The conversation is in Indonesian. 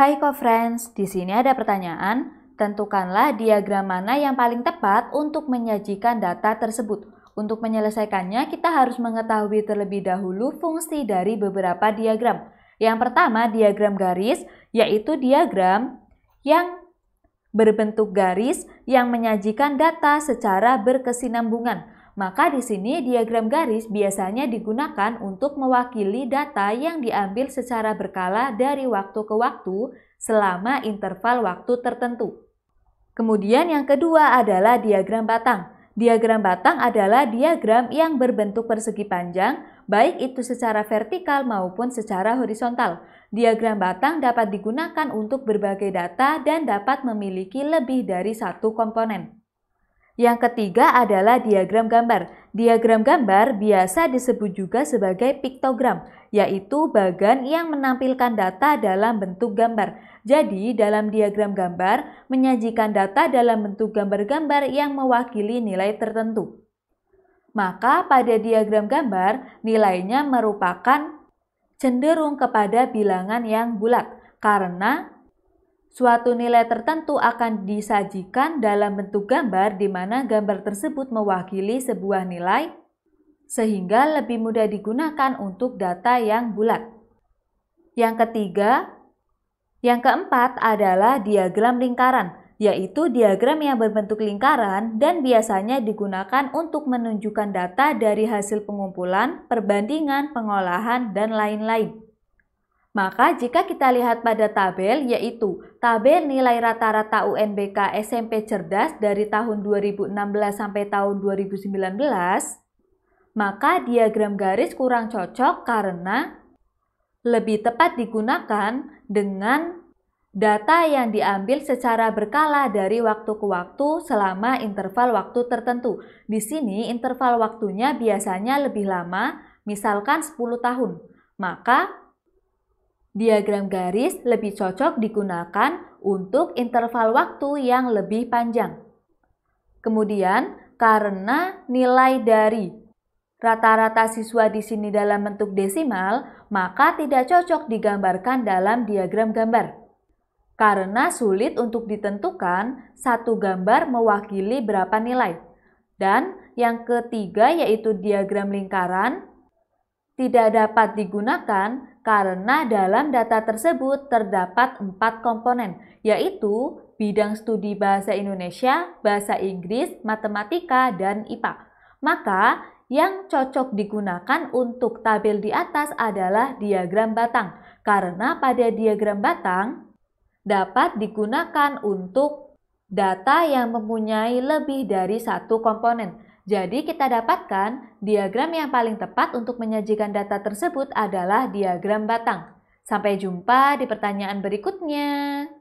Hai co-friends, di sini ada pertanyaan. Tentukanlah diagram mana yang paling tepat untuk menyajikan data tersebut. Untuk menyelesaikannya, kita harus mengetahui terlebih dahulu fungsi dari beberapa diagram. Yang pertama, diagram garis, yaitu diagram yang berbentuk garis yang menyajikan data secara berkesinambungan. Maka di sini diagram garis biasanya digunakan untuk mewakili data yang diambil secara berkala dari waktu ke waktu selama interval waktu tertentu. Kemudian yang kedua adalah diagram batang. Diagram batang adalah diagram yang berbentuk persegi panjang, baik itu secara vertikal maupun secara horizontal. Diagram batang dapat digunakan untuk berbagai data dan dapat memiliki lebih dari satu komponen. Yang ketiga adalah diagram gambar. Diagram gambar biasa disebut juga sebagai piktogram, yaitu bagan yang menampilkan data dalam bentuk gambar. Jadi, dalam diagram gambar, menyajikan data dalam bentuk gambar-gambar yang mewakili nilai tertentu. Maka, pada diagram gambar, nilainya merupakan cenderung kepada bilangan yang bulat, karena Suatu nilai tertentu akan disajikan dalam bentuk gambar di mana gambar tersebut mewakili sebuah nilai sehingga lebih mudah digunakan untuk data yang bulat. Yang ketiga, yang keempat adalah diagram lingkaran, yaitu diagram yang berbentuk lingkaran dan biasanya digunakan untuk menunjukkan data dari hasil pengumpulan, perbandingan, pengolahan, dan lain-lain. Maka jika kita lihat pada tabel yaitu tabel nilai rata-rata UNBK SMP cerdas dari tahun 2016 sampai tahun 2019, maka diagram garis kurang cocok karena lebih tepat digunakan dengan data yang diambil secara berkala dari waktu ke waktu selama interval waktu tertentu. Di sini interval waktunya biasanya lebih lama, misalkan 10 tahun. Maka Diagram garis lebih cocok digunakan untuk interval waktu yang lebih panjang. Kemudian, karena nilai dari rata-rata siswa di sini dalam bentuk desimal, maka tidak cocok digambarkan dalam diagram gambar. Karena sulit untuk ditentukan, satu gambar mewakili berapa nilai. Dan yang ketiga yaitu diagram lingkaran, tidak dapat digunakan karena dalam data tersebut terdapat empat komponen, yaitu bidang studi Bahasa Indonesia, Bahasa Inggris, Matematika, dan IPA. Maka, yang cocok digunakan untuk tabel di atas adalah diagram batang, karena pada diagram batang dapat digunakan untuk data yang mempunyai lebih dari satu komponen. Jadi kita dapatkan diagram yang paling tepat untuk menyajikan data tersebut adalah diagram batang. Sampai jumpa di pertanyaan berikutnya.